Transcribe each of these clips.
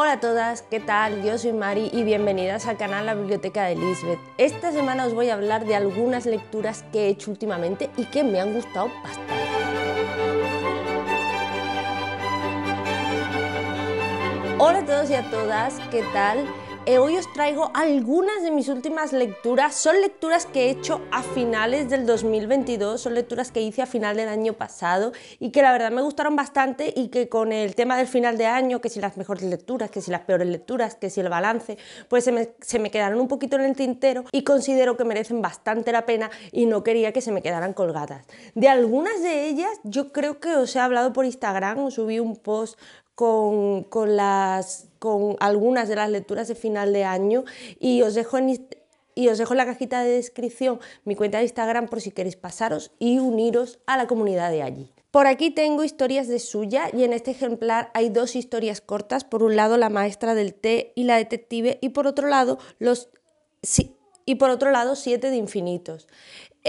Hola a todas, ¿qué tal? Yo soy Mari y bienvenidas al canal La Biblioteca de Lisbeth. Esta semana os voy a hablar de algunas lecturas que he hecho últimamente y que me han gustado bastante. Hola a todos y a todas, ¿qué tal? Eh, hoy os traigo algunas de mis últimas lecturas. Son lecturas que he hecho a finales del 2022, son lecturas que hice a final del año pasado y que la verdad me gustaron bastante y que con el tema del final de año, que si las mejores lecturas, que si las peores lecturas, que si el balance, pues se me, se me quedaron un poquito en el tintero y considero que merecen bastante la pena y no quería que se me quedaran colgadas. De algunas de ellas yo creo que os he hablado por Instagram, os subí un post con, las, con algunas de las lecturas de final de año y os dejo en, y os dejo la cajita de descripción mi cuenta de Instagram por si queréis pasaros y uniros a la comunidad de allí. Por aquí tengo historias de suya y en este ejemplar hay dos historias cortas, por un lado la maestra del té y la detective y por otro lado los y por otro lado siete de infinitos.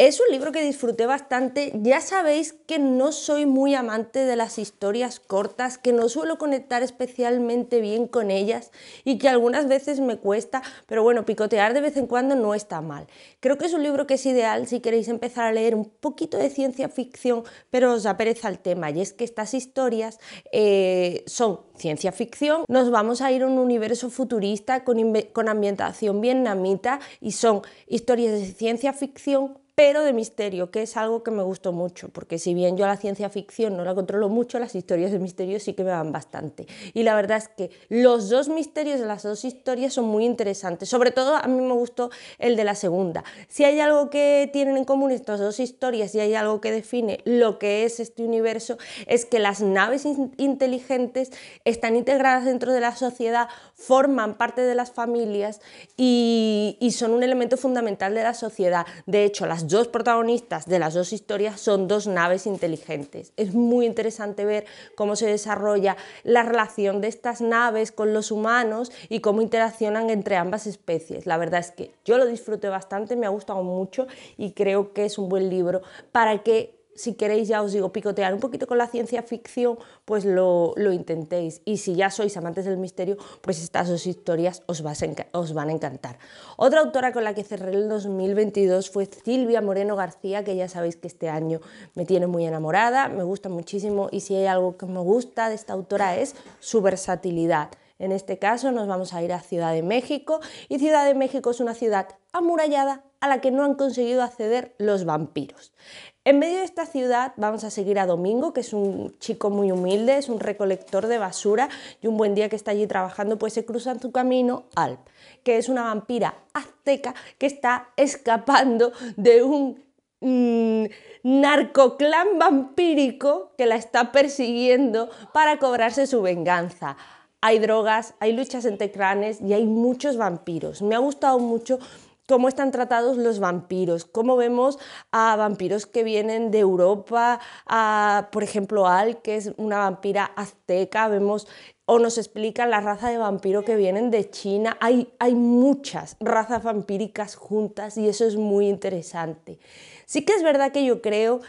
Es un libro que disfruté bastante. Ya sabéis que no soy muy amante de las historias cortas, que no suelo conectar especialmente bien con ellas y que algunas veces me cuesta, pero bueno, picotear de vez en cuando no está mal. Creo que es un libro que es ideal si queréis empezar a leer un poquito de ciencia ficción, pero os apereza el tema. Y es que estas historias eh, son ciencia ficción. Nos vamos a ir a un universo futurista con, con ambientación vietnamita y son historias de ciencia ficción pero de misterio, que es algo que me gustó mucho, porque si bien yo la ciencia ficción no la controlo mucho, las historias de misterio sí que me van bastante. Y la verdad es que los dos misterios de las dos historias son muy interesantes, sobre todo a mí me gustó el de la segunda. Si hay algo que tienen en común estas dos historias y hay algo que define lo que es este universo, es que las naves inteligentes están integradas dentro de la sociedad, forman parte de las familias y, y son un elemento fundamental de la sociedad. De hecho, las dos protagonistas de las dos historias son dos naves inteligentes. Es muy interesante ver cómo se desarrolla la relación de estas naves con los humanos y cómo interaccionan entre ambas especies. La verdad es que yo lo disfruté bastante, me ha gustado mucho y creo que es un buen libro para que si queréis, ya os digo, picotear un poquito con la ciencia ficción, pues lo, intentéis. Y si ya sois amantes del misterio, pues estas dos historias os, os van a encantar. Otra autora con la que cerré el 2022 fue Silvia Moreno García, que ya sabéis que este año me tiene muy enamorada, me gusta muchísimo y si hay algo que me gusta de esta autora es su versatilidad. En este caso nos vamos a ir a Ciudad de México y Ciudad de México es una ciudad amurallada a la que no han conseguido acceder los vampiros. En medio de esta ciudad vamos a seguir a Domingo, que es un chico muy humilde, es un recolector de basura y un buen día que está allí trabajando, pues se cruza en su camino Alp, que es una vampira azteca que está escapando de un mm, narcoclan vampírico que la está persiguiendo para cobrarse su venganza hay drogas, hay luchas entre clanes y hay muchos vampiros. Me ha gustado mucho cómo están tratados los vampiros, cómo vemos a vampiros que vienen de Europa, por ejemplo, Al, que es una vampira azteca, vemos o nos explica la raza de vampiro que vienen de China. Hay, hay muchas razas vampíricas juntas y eso es muy interesante. Sí que es verdad que yo creo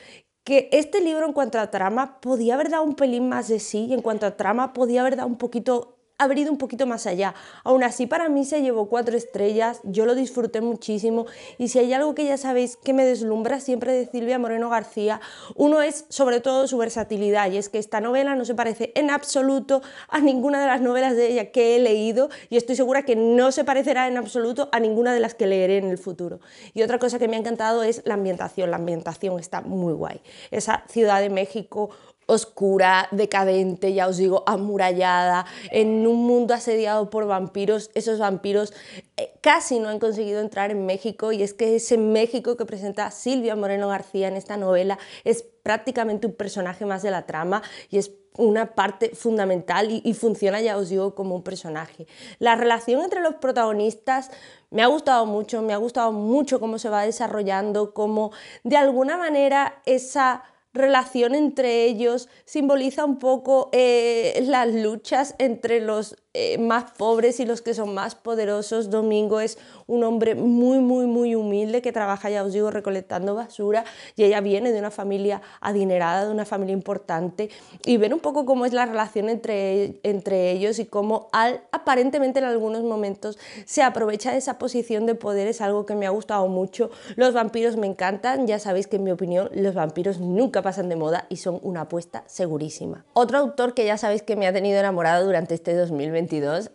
que este libro en cuanto a trama podía haber dado un pelín más de sí, y en cuanto a trama podía haber dado un poquito haber ido un poquito más allá. Aún así, para mí se llevó cuatro estrellas, yo lo disfruté muchísimo y si hay algo que ya sabéis que me deslumbra siempre de Silvia Moreno García, uno es sobre todo su versatilidad y es que esta novela no se parece en absoluto a ninguna de las novelas de ella que he leído y estoy segura que no se parecerá en absoluto a ninguna de las que leeré en el futuro. Y otra cosa que me ha encantado es la ambientación, la ambientación está muy guay. Esa Ciudad de México oscura, decadente, ya os digo, amurallada, en un mundo asediado por vampiros. Esos vampiros eh, casi no han conseguido entrar en México y es que ese México que presenta Silvia Moreno García en esta novela es prácticamente un personaje más de la trama y es una parte fundamental y, funciona, ya os digo, como un personaje. La relación entre los protagonistas me ha gustado mucho, me ha gustado mucho cómo se va desarrollando, cómo de alguna manera esa relación entre ellos, simboliza un poco eh, las luchas entre los eh, más pobres y los que son más poderosos. Domingo es un hombre muy, muy, muy humilde que trabaja, ya os digo, recolectando basura y ella viene de una familia adinerada, de una familia importante y ver un poco cómo es la relación entre, entre ellos y cómo al, aparentemente en algunos momentos se aprovecha de esa posición de poder es algo que me ha gustado mucho. Los vampiros me encantan, ya sabéis que en mi opinión los vampiros nunca pasan de moda y son una apuesta segurísima. Otro autor que ya sabéis que me ha tenido enamorada durante este 2020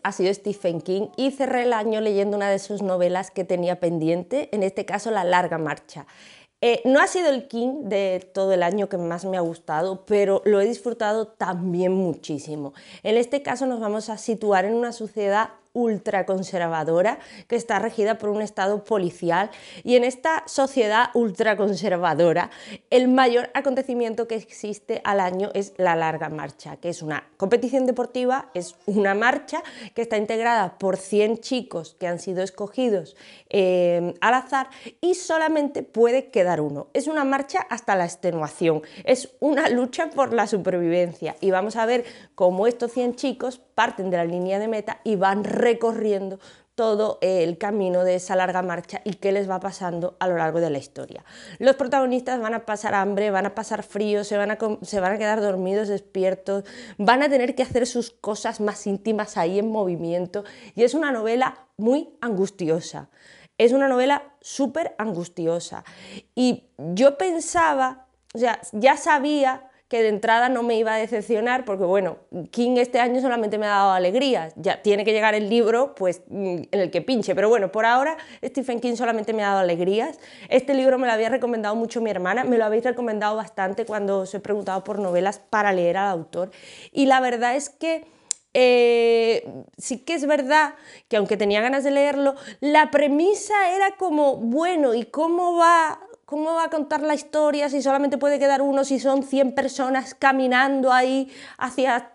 ha sido Stephen King y cerré el año leyendo una de sus novelas que tenía pendiente, en este caso La larga marcha. Eh, no ha sido el King de todo el año que más me ha gustado, pero lo he disfrutado también muchísimo. En este caso nos vamos a situar en una sociedad ultraconservadora que está regida por un Estado policial y en esta sociedad ultraconservadora el mayor acontecimiento que existe al año es la larga marcha, que es una competición deportiva, es una marcha que está integrada por 100 chicos que han sido escogidos eh, al azar y solamente puede quedar uno. Es una marcha hasta la extenuación, es una lucha por la supervivencia y vamos a ver cómo estos 100 chicos parten de la línea de meta y van recorriendo todo el camino de esa larga marcha y qué les va pasando a lo largo de la historia. Los protagonistas van a pasar hambre, van a pasar frío, se van a, se van a quedar dormidos, despiertos, van a tener que hacer sus cosas más íntimas ahí en movimiento y es una novela muy angustiosa. Es una novela súper angustiosa y yo pensaba, o sea, ya sabía que de entrada no me iba a decepcionar, porque bueno, King este año solamente me ha dado alegrías, ya tiene que llegar el libro pues mm, en el que pinche, pero bueno, por ahora Stephen King solamente me ha dado alegrías. Este libro me lo había recomendado mucho mi hermana, me lo habéis recomendado bastante cuando os he preguntado por novelas para leer al autor, y la verdad es que... Eh, sí que es verdad que aunque tenía ganas de leerlo, la premisa era como, bueno, ¿y cómo va ¿Cómo va a contar la historia si solamente puede quedar uno, si son 100 personas caminando ahí hacia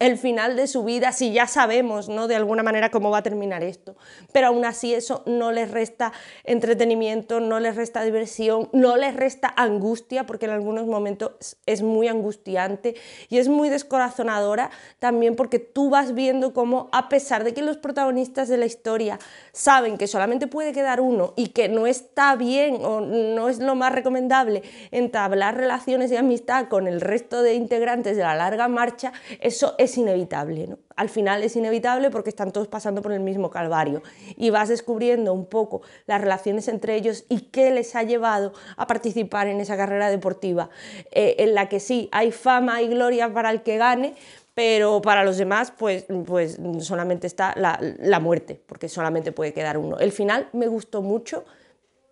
el final de su vida si ya sabemos, ¿no? De alguna manera cómo va a terminar esto. Pero aún así eso no les resta entretenimiento, no les resta diversión, no les resta angustia, porque en algunos momentos es muy angustiante y es muy descorazonadora también porque tú vas viendo cómo a pesar de que los protagonistas de la historia saben que solamente puede quedar uno y que no está bien o no es lo más recomendable entablar relaciones de amistad con el resto de integrantes de la larga marcha, eso es inevitable. ¿no? Al final es inevitable porque están todos pasando por el mismo calvario y vas descubriendo un poco las relaciones entre ellos y qué les ha llevado a participar en esa carrera deportiva, eh, en la que sí, hay fama y gloria para el que gane, pero para los demás pues, pues solamente está la, la muerte, porque solamente puede quedar uno. El final me gustó mucho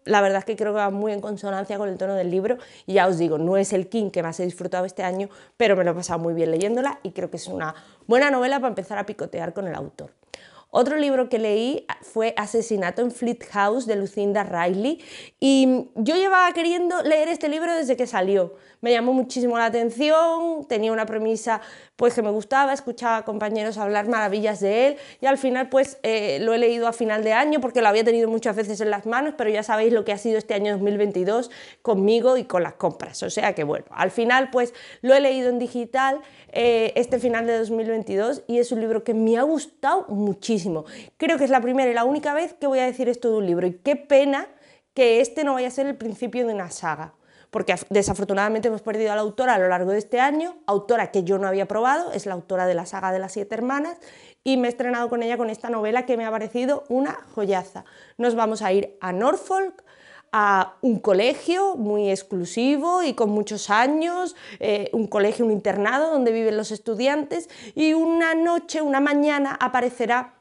la verdad es que creo que va muy en consonancia con el tono del libro. Y ya os digo, no es el King que más he disfrutado este año, pero me lo he pasado muy bien leyéndola y creo que es una buena novela para empezar a picotear con el autor. Otro libro que leí fue Asesinato en Fleet House de Lucinda Riley y yo llevaba queriendo leer este libro desde que salió. Me llamó muchísimo la atención, tenía una premisa pues que me gustaba, escuchaba a compañeros hablar maravillas de él y al final pues eh, lo he leído a final de año porque lo había tenido muchas veces en las manos, pero ya sabéis lo que ha sido este año 2022 conmigo y con las compras, o sea que bueno, al final pues lo he leído en digital eh, este final de 2022 y es un libro que me ha gustado muchísimo. Creo que es la primera y la única vez que voy a decir esto de un libro y qué pena que este no vaya a ser el principio de una saga porque desafortunadamente hemos perdido a la autora a lo largo de este año, autora que yo no había probado, es la autora de la saga de las siete hermanas, y me he estrenado con ella con esta novela que me ha parecido una joyaza. Nos vamos a ir a Norfolk, a un colegio muy exclusivo y con muchos años, eh, un colegio, un internado donde viven los estudiantes, y una noche, una mañana aparecerá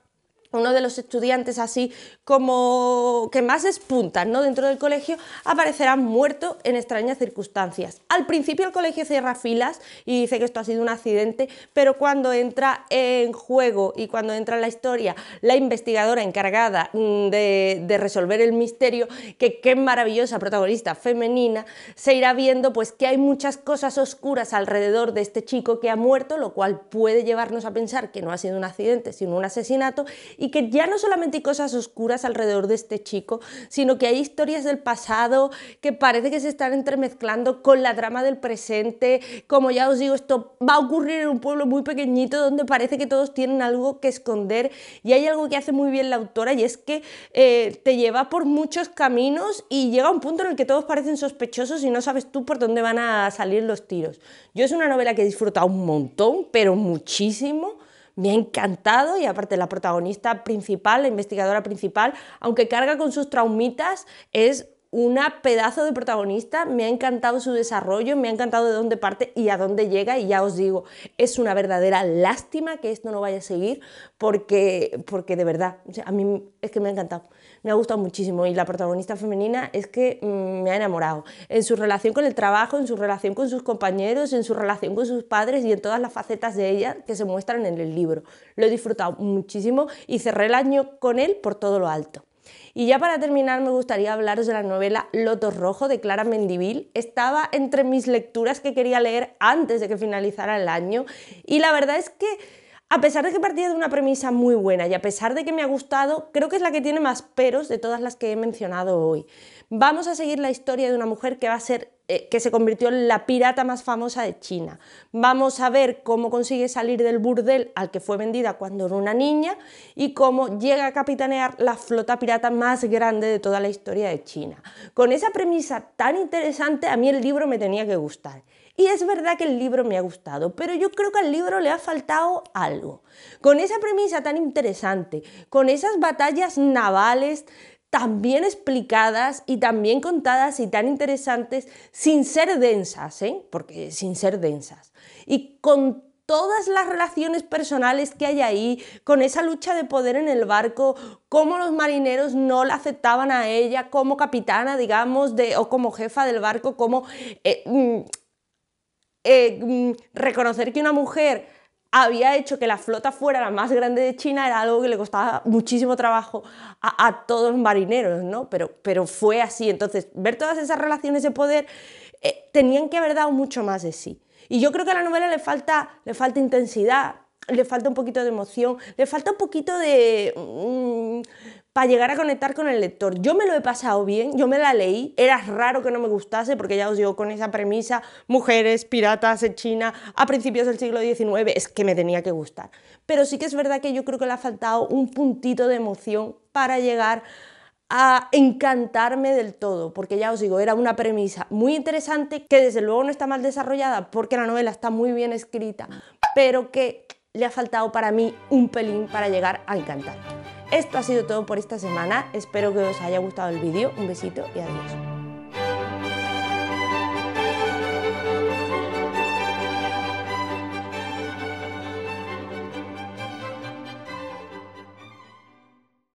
uno de los estudiantes así como que más despuntan ¿no? dentro del colegio, aparecerá muerto en extrañas circunstancias. Al principio el colegio cierra filas y dice que esto ha sido un accidente, pero cuando entra en juego y cuando entra en la historia la investigadora encargada mm, de, resolver el misterio, que qué maravillosa protagonista femenina, se irá viendo pues que hay muchas cosas oscuras alrededor de este chico que ha muerto, lo cual puede llevarnos a pensar que no ha sido un accidente, sino un asesinato, y que ya no solamente hay cosas oscuras alrededor de este chico, sino que hay historias del pasado que parece que se están entremezclando con la trama del presente. Como ya os digo, esto va a ocurrir en un pueblo muy pequeñito donde parece que todos tienen algo que esconder y hay algo que hace muy bien la autora y es que eh, te lleva por muchos caminos y llega a un punto en el que todos parecen sospechosos y no sabes tú por dónde van a salir los tiros. Yo es una novela que he disfrutado un montón, pero muchísimo me ha encantado y aparte la protagonista principal, la investigadora principal, aunque carga con sus traumitas, es una pedazo de protagonista, me ha encantado su desarrollo, me ha encantado de dónde parte y a dónde llega y ya os digo, es una verdadera lástima que esto no vaya a seguir porque, porque de verdad, a mí es que me ha encantado, me ha gustado muchísimo y la protagonista femenina es que mm, me ha enamorado en su relación con el trabajo, en su relación con sus compañeros, en su relación con sus padres y en todas las facetas de ella que se muestran en el libro. Lo he disfrutado muchísimo y cerré el año con él por todo lo alto. Y ya para terminar me gustaría hablaros de la novela Loto Rojo de Clara Mendivil. Estaba entre mis lecturas que quería leer antes de que finalizara el año y la verdad es que a pesar de que partía de una premisa muy buena y a pesar de que me ha gustado, creo que es la que tiene más peros de todas las que he mencionado hoy. Vamos a seguir la historia de una mujer que va a ser eh, que se convirtió en la pirata más famosa de China. Vamos a ver cómo consigue salir del burdel al que fue vendida cuando era una niña y cómo llega a capitanear la flota pirata más grande de toda la historia de China. Con esa premisa tan interesante a mí el libro me tenía que gustar. Y es verdad que el libro me ha gustado, pero yo creo que al libro le ha faltado algo. Con esa premisa tan interesante, con esas batallas navales tan bien explicadas y tan bien contadas y tan interesantes, sin ser densas, ¿eh? porque sin ser densas. Y con todas las relaciones personales que hay ahí, con esa lucha de poder en el barco, cómo los marineros no la aceptaban a ella como capitana, digamos, de, o como jefa del barco, como eh, mm, eh, mm, reconocer que una mujer había hecho que la flota fuera la más grande de China era algo que le costaba muchísimo trabajo a, todos los marineros, ¿no? Pero, pero fue así. Entonces, ver todas esas relaciones de poder eh, tenían que haber dado mucho más de sí. Y yo creo que a la novela le falta, le falta intensidad, le falta un poquito de emoción, le falta un poquito de... Mm, para llegar a conectar con el lector. Yo me lo he pasado bien, yo me la leí, era raro que no me gustase, porque ya os digo, con esa premisa, mujeres, piratas en China, a principios del siglo XIX, es que me tenía que gustar. Pero sí que es verdad que yo creo que le ha faltado un puntito de emoción para llegar a encantarme del todo, porque ya os digo, era una premisa muy interesante que desde luego no está mal desarrollada porque la novela está muy bien escrita, pero que le ha faltado para mí un pelín para llegar a encantar. Esto ha sido todo por esta semana, espero que os haya gustado el vídeo, un besito y adiós.